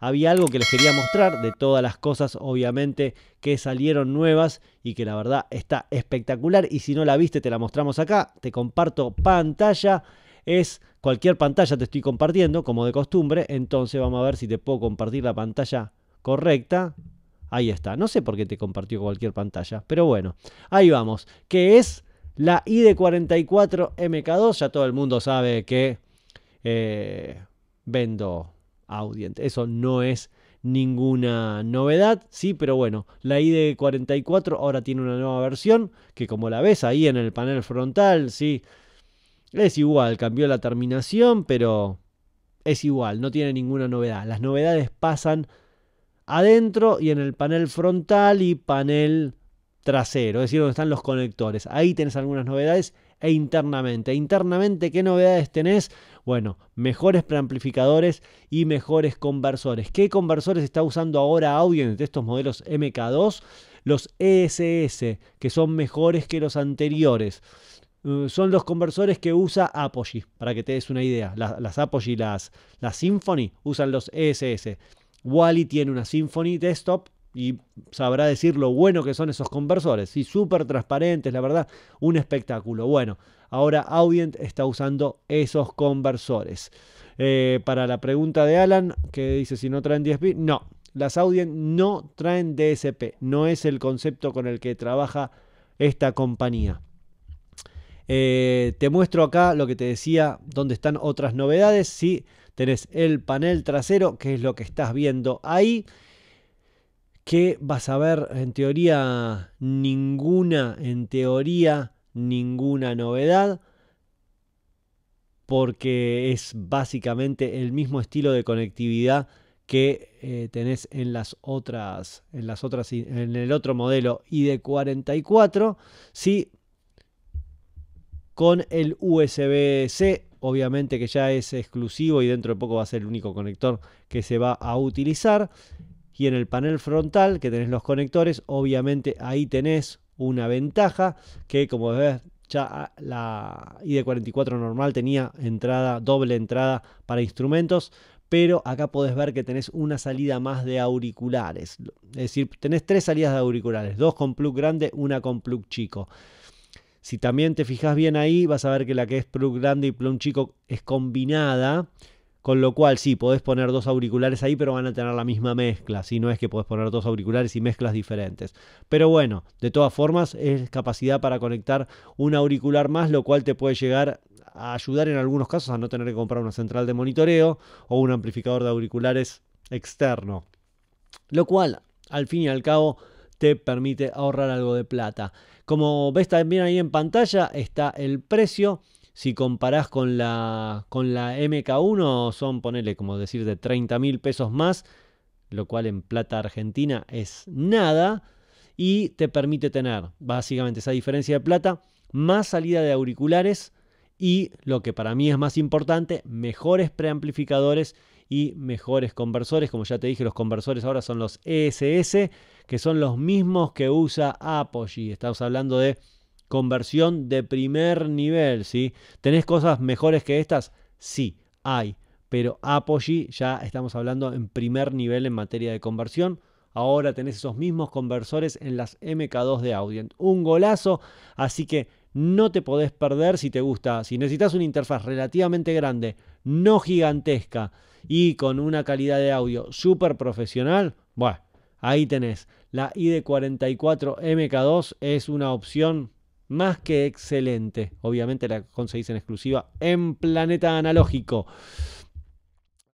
había algo que les quería mostrar de todas las cosas, obviamente, que salieron nuevas y que la verdad está espectacular. Y si no la viste, te la mostramos acá. Te comparto pantalla. Es cualquier pantalla, te estoy compartiendo, como de costumbre. Entonces vamos a ver si te puedo compartir la pantalla correcta. Ahí está. No sé por qué te compartió cualquier pantalla, pero bueno, ahí vamos. Que es la ID44MK2. Ya todo el mundo sabe que eh, vendo audiente Eso no es ninguna novedad, sí, pero bueno, la ID44 ahora tiene una nueva versión que como la ves ahí en el panel frontal, sí, es igual, cambió la terminación, pero es igual, no tiene ninguna novedad. Las novedades pasan adentro y en el panel frontal y panel trasero, es decir, donde están los conectores. Ahí tenés algunas novedades e internamente. Internamente, ¿qué novedades tenés? Bueno, mejores preamplificadores y mejores conversores. ¿Qué conversores está usando ahora Audient de estos modelos MK2? Los ESS, que son mejores que los anteriores mm, son los conversores que usa Apogee, para que te des una idea. Las, Apogee, las, las Symfony, usan los ESS. Wally tiene una Symphony Desktop y sabrá decir lo bueno que son esos conversores. Sí, súper transparentes, la verdad, un espectáculo. Bueno, ahora Audient está usando esos conversores. Eh, para la pregunta de Alan, que dice si no traen DSP, no, las Audient no traen DSP, no es el concepto con el que trabaja esta compañía. Eh, te muestro acá lo que te decía, donde están otras novedades. Sí, tenés el panel trasero, que es lo que estás viendo ahí que vas a ver en teoría ninguna, en teoría ninguna novedad, porque es básicamente el mismo estilo de conectividad que eh, tenés en las otras, en las otras, en el otro modelo ID44, sí, con el USB-C, obviamente que ya es exclusivo y dentro de poco va a ser el único conector que se va a utilizar. Y en el panel frontal que tenés los conectores, obviamente ahí tenés una ventaja que como ves ya ah, la ID44 normal tenía entrada, doble entrada para instrumentos, pero acá podés ver que tenés una salida más de auriculares. Es decir, tenés tres salidas de auriculares, dos con plug grande, una con plug chico. Si también te fijas bien ahí, vas a ver que la que es plug grande y plug chico es combinada con lo cual, sí, podés poner dos auriculares ahí, pero van a tener la misma mezcla. Si no es que podés poner dos auriculares y mezclas diferentes. Pero bueno, de todas formas, es capacidad para conectar un auricular más, lo cual te puede llegar a ayudar en algunos casos a no tener que comprar una central de monitoreo o un amplificador de auriculares externo. Lo cual, al fin y al cabo, te permite ahorrar algo de plata. Como ves también ahí en pantalla está el precio si comparás con la, con la MK1, son, ponele, como decir, de 30 mil pesos más, lo cual en plata argentina es nada. Y te permite tener básicamente esa diferencia de plata, más salida de auriculares y, lo que para mí es más importante, mejores preamplificadores y mejores conversores. Como ya te dije, los conversores ahora son los ESS, que son los mismos que usa y Estamos hablando de Conversión de primer nivel, ¿sí? ¿Tenés cosas mejores que estas? Sí, hay. Pero Apogee ya estamos hablando en primer nivel en materia de conversión. Ahora tenés esos mismos conversores en las MK2 de Audient. Un golazo, así que no te podés perder si te gusta. Si necesitas una interfaz relativamente grande, no gigantesca y con una calidad de audio súper profesional, bueno, ahí tenés. La ID44 MK2 es una opción más que excelente. Obviamente la conseguís en exclusiva en Planeta Analógico.